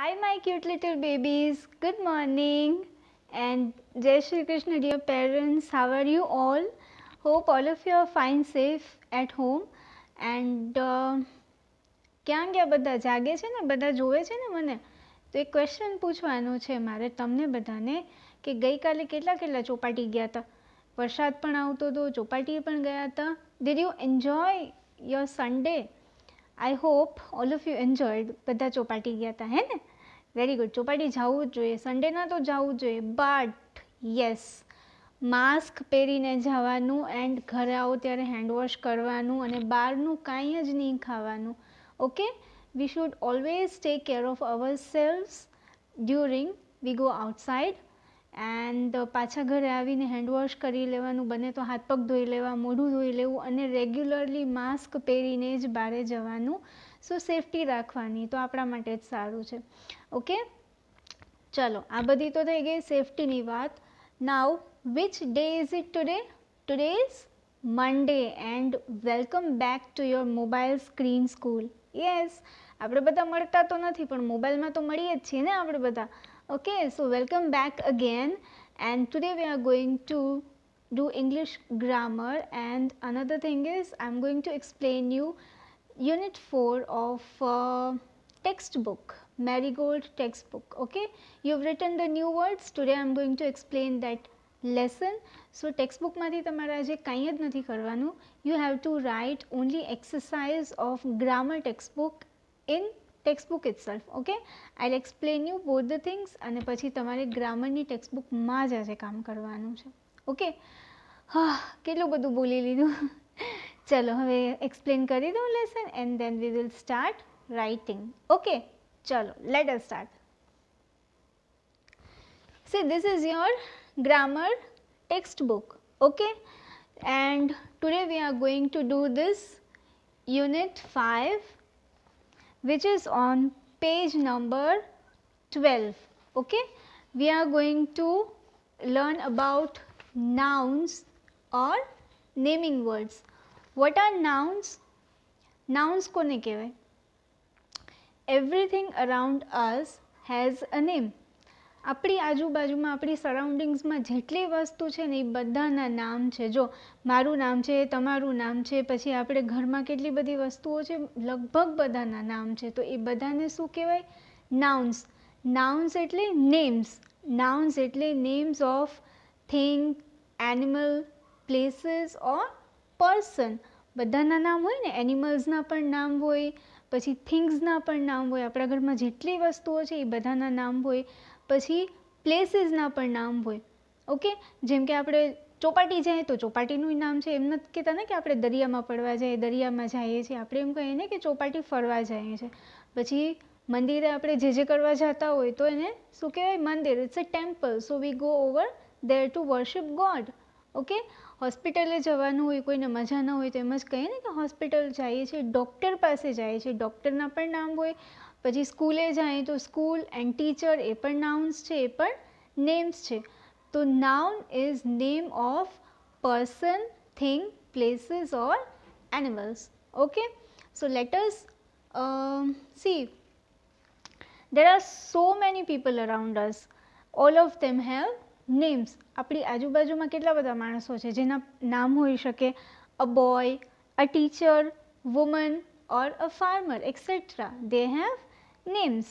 Hi my cute little babies good morning and Jai Shri Krishna dear parents, how are you all hope all of you are fine, safe at home and uh, ક્યાં ગયા બધા જાગે છે ને બધા જોવે છે ને મને તો એક ક્વેશ્ચન પૂછવાનો છે મારે તમને બધાને કે ગઈકાલે કેટલા કેટલા ચોપાટી ગયા હતા વરસાદ પણ આવતો હતો ચોપાટી પણ ગયા હતા did you enjoy your Sunday I hope all of you enjoyed બધા ચોપાટી ગયા હતા હે ને વેરી ગુડ ચોપાટી જવું જ જોઈએ સન્ડેના તો જવું જોઈએ બટ યસ માસ્ક પહેરીને જવાનું એન્ડ ઘરે આવો ત્યારે હેન્ડવોશ કરવાનું અને બહારનું કાંઈ જ નહીં ખાવાનું okay we should always take care of ourselves during we go outside and પાછા ઘરે આવીને હેન્ડવોશ કરી લેવાનું બને તો હાથ પગ ધોઈ લેવા મોઢું ધોઈ લેવું અને રેગ્યુલરલી માસ્ક પહેરીને જ બહારે જવાનું સો સેફટી રાખવાની તો આપણા માટે જ સારું છે ઓકે ચલો આ બધી તો થઈ ગઈ સેફટી ની વાત now which day is it today today is Monday and welcome back to your mobile screen school yes આપણે બધા મળતા તો નથી પણ મોબાઈલમાં તો મળીએ જ છે ને આપણે બધા okay so welcome back again and today we are going to do English grammar and another thing is I am going to explain you unit 4 of uh, textbook marigold textbook okay you have written the new words today i am going to explain that lesson so textbook માંથી તમારે આજે કાંઈ જ નથી કરવાનું you have to write only exercise of grammar textbook in textbook itself okay i'll explain you both the things અને પછી તમારે ગ્રામર ની textbook માં જ આજે કામ કરવાનું છે okay હા કેટલું બધું બોલી લીધું ચલો હવે explain કરી દઉં lesson and then we will start writing okay ચલો let us start see this is your grammar textbook okay and today we are going to do this unit 5 which is on page number 12 okay we are going to learn about nouns or naming words what are nouns nouns કોને કહેવાય everything around us has a name આપણી આજુબાજુમાં આપણી સરાઉન્ડિંગ્સમાં જેટલી વસ્તુ છે ને એ બધાના નામ છે જો મારું નામ છે તમારું નામ છે પછી આપણે ઘરમાં કેટલી બધી વસ્તુઓ છે લગભગ બધાના નામ છે તો એ બધાને શું કહેવાય નાઉન્સ નાઉન્સ એટલે નેમ્સ નાઉન્સ એટલે names of thing animal places or person બધાના નામ હોય ને એનિમલ્સના પણ નામ હોય પછી થિંગ્સના પણ નામ હોય આપણા ઘરમાં જેટલી વસ્તુઓ છે એ બધાના નામ હોય પછી પ્લેસીસના પણ નામ હોય ઓકે જેમ કે આપણે ચોપાટી જાય તો ચોપાટીનું નામ છે એમ નથી કહેતા ને કે આપણે દરિયામાં પડવા જઈએ દરિયામાં જઈએ છીએ આપણે એમ કહીએ ને કે ચોપાટી ફરવા જઈએ છીએ પછી મંદિરે આપણે જે જે કરવા જતા હોય તો એને શું કહેવાય મંદિર it's a temple so we go over there to worship God okay હોસ્પિટલે જવાનું હોય કોઈને મજા ન હોય તો એમ જ કહીએ ને કે હોસ્પિટલ જઈએ છીએ ડૉક્ટર પાસે જઈએ છીએ ડૉક્ટરના પણ નામ હોય પછી સ્કૂલે જઈએ તો સ્કૂલ એન્ડ ટીચર એ પણ નાઉન્સ છે એ પણ નેમ્સ છે તો noun is name of person thing places or animals okay so let us see there are so many people around us all of them have Names. Names આપણી આજુબાજુમાં કેટલા બધા માણસો છે જેના નામ હોઈ શકે A boy, a teacher, woman or a farmer etc. They have names.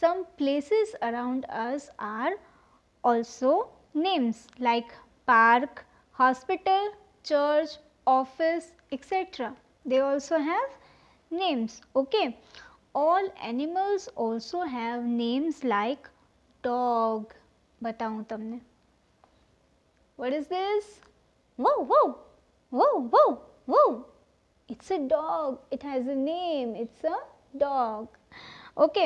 Some places around us are also names like park, hospital, church, office etc. They also have names. Okay. All animals also have names like dog, બતાવું તમને what is Whoa, whoa, whoa, whoa whoa whoa it's a dog it has a name it's a dog okay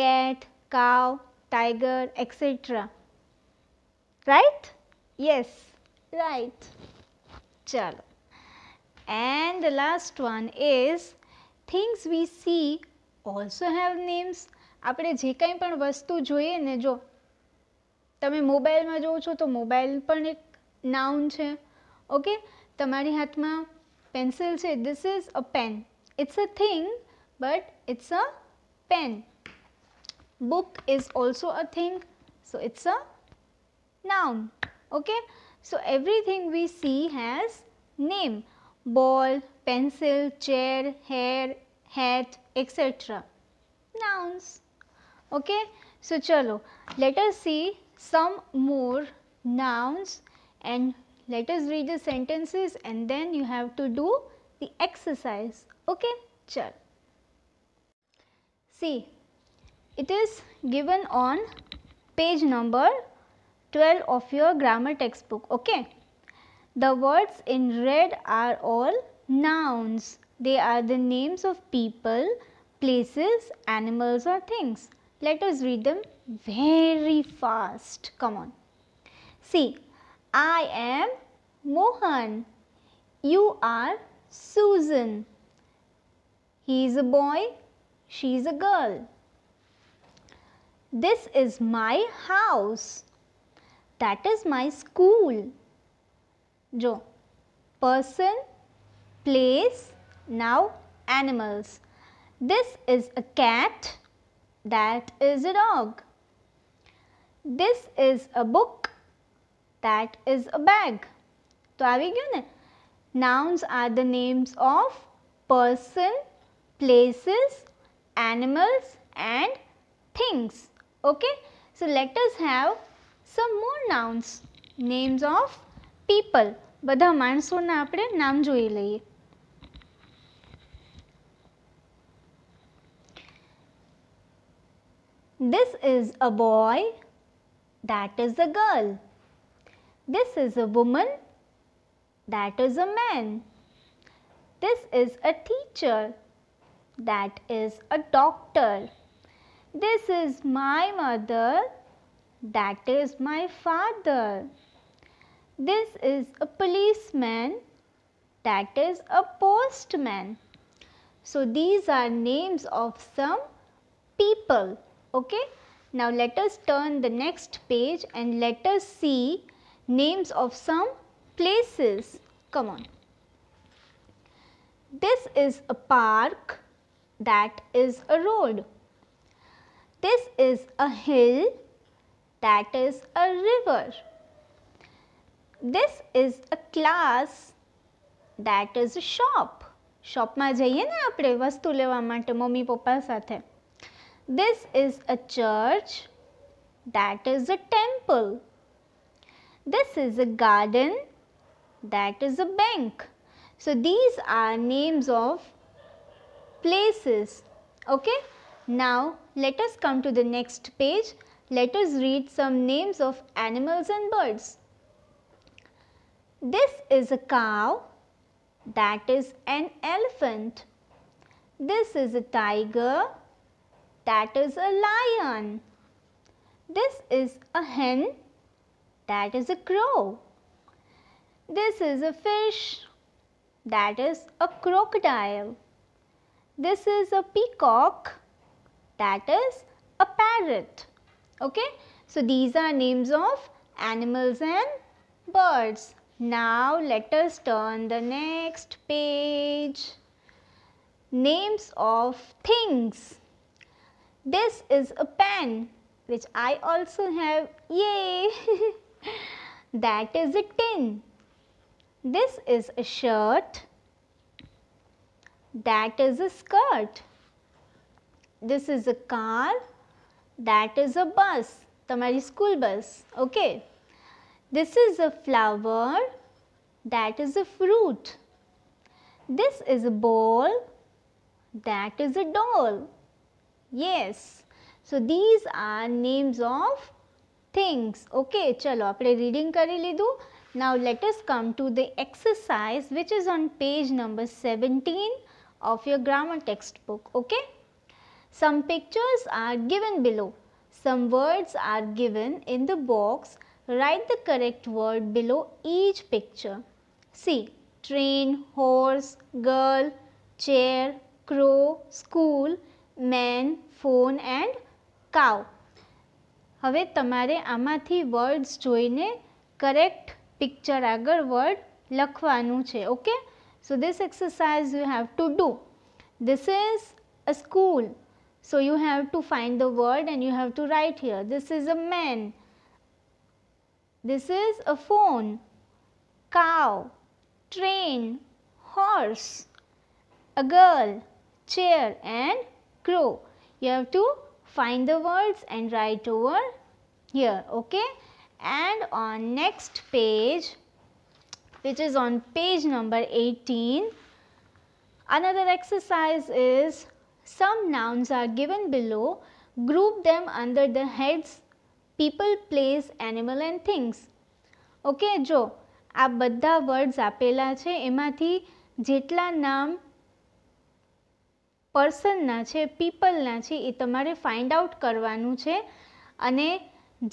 cat, cow, tiger, etc. Right? Yes, right. Chalo. And the last one is things we see also have names આપણે જે કંઈ પણ વસ્તુ જોઈએ ને જો તમે મોબાઈલમાં જોવો છો તો મોબાઈલ પણ એક નાઉન છે ઓકે તમારી હાથમાં પેન્સિલ છે this is a pen it's a thing but it's a pen book is also a thing so it's a noun okay so everything we see has name ball pencil chair hair hat etc nouns okay so chalo let us see some more nouns and let us read the sentences and then you have to do the exercise okay chal see it is given on page number 12 of your grammar textbook okay the words in red are all nouns they are the names of people places animals or things let us read them very fast. Come on. See, I am Mohan. You are Susan. He is a boy. She is a girl. This is my house. That is my school. jo person, place, now animals. This is a cat. That is a dog. This is a book. That is a bag. तो आवी गयो ने? Nouns are the names of person, places, animals and things. Okay? So, let us have some more nouns. Names of people. बदा मानसो ना आपने नाम जोई लेए. This is a boy. That is a girl. This is a woman. That is a man. This is a teacher. That is a doctor. This is my mother. That is my father. This is a policeman. That is a postman. So these are names of some people. Okay? Now let us turn the next page and let us see names of some places. Come on. This is a park, that is a road. This is a hill, that is a river. This is a class, that is a shop. Shop ma jaiye na આપણે વસ્તુ લેવા માટે mummy papa hai. This is a church. That is a temple. This is a garden. That is a bank. So these are names of places. Okay. Now let us come to the next page. Let us read some names of animals and birds. This is a cow. That is an elephant. This is a tiger that is a lion. This is a hen, that is a crow. This is a fish, that is a crocodile. This is a peacock, that is a parrot. Okay, so these are names of animals and birds. Now let us turn the next page. Names of things. This is a pen which I also have. Yay! that is a tin. This is a shirt. That is a skirt. This is a car. That is a bus. તમારી school bus. Okay. this is a flower. That is a fruit. This is a ball. That is a doll. Yes. So, these are names of things. Okay, chalo apne reading kari lidu. Now, let us come to the exercise which is on page number 17 of your grammar textbook. Okay. Some pictures are given below. Some words are given in the box. Write the correct word below each picture. See, train, horse, girl, chair, crow, school, man phone and cow હવે તમારે આમાંથી words જોઈને correct picture આગળ word લખવાનું છે okay so this exercise you have to do this is a school so you have to find the word and you have to write here. This is a man. This is a phone. Cow. Train. Horse. A girl. Chair and crow. You have to find the words and write over here okay and on next page which is on page number 18 another exercise is some nouns are given below group them under the heads people place animal and things okay જો આ words words આપેલા છે એમાંથી જેટલા નામ પર્સનના છે પીપલના છે એ તમારે ફાઇન્ડ આઉટ કરવાનું છે અને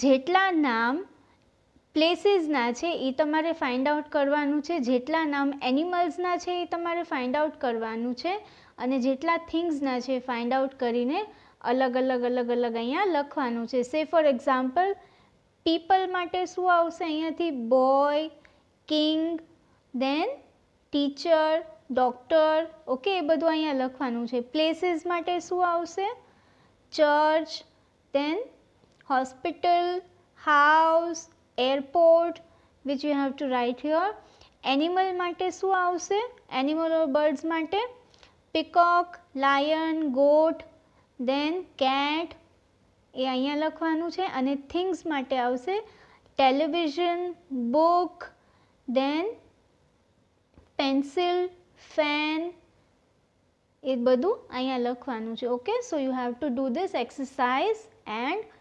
જેટલા નામ પ્લેસીસના છે એ તમારે ફાઇન્ડ આઉટ કરવાનું છે જેટલા નામ એનિમલ્સના છે એ તમારે ફાઇન્ડ આઉટ કરવાનું છે અને જેટલા થિંગ્સના છે ફાઇન્ડ આઉટ કરીને અલગ અલગ અલગ અલગ અહીંયા લખવાનું છે સે ફોર એક્ઝામ્પલ પીપલ માટે શું આવશે અહીંયાથી boy king then teacher doctor okay એ બધું અહીંયા લખવાનું છે પ્લેસીસ માટે શું આવશે church then hospital house airport which you have to write here animal માટે શું આવશે animal or birds માટે peacock lion goat then cat એ અહીંયા લખવાનું છે અને things માટે આવશે television book then pencil fan એ બધું અહીંયા લખવાનું છે okay so you have to do this exercise and